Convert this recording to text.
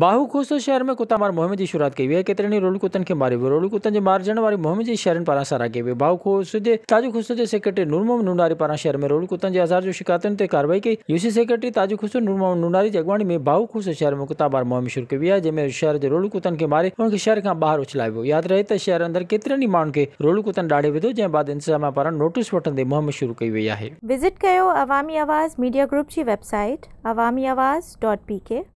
खोसो शहर में कुत्ता मार मुहिम की शुरुआत कई हुई है केतिरनि रोल कुतनि खे मारियो वियो रोल कुतनि जे मारजण वारी मुहिम जे शहरनि पारां साराही वई बाहुकोस के ताजू खुसो के सेक्रेटरी नूरमोम नूनारी पारा शहर में रोल कुतनि के हज़ार जो शिकायतों से कार्रवाई कई यूसी सेक्रेटरी ताजू खुसु नूरमोम नूनारी की अगवाणी में बाहुकोस शहर में कुत्ता मार मुहिम शुरू कई है जैमें शहर के रोल कुतनि के मारे हुनखे शहर का बाहर उछलायो वियो यादि रहे तो शहर अंदर केतर ही माण्हुनि के रोल कुतनि डाढ़े विधो जंहिं बाद इंतज़ाम पारा नोटिस वे मुहिम शुरू कई वई आहे विज़िट कर अवामी आवाज़ मीडिया ग्रुप की website Awami Awaaz dot P के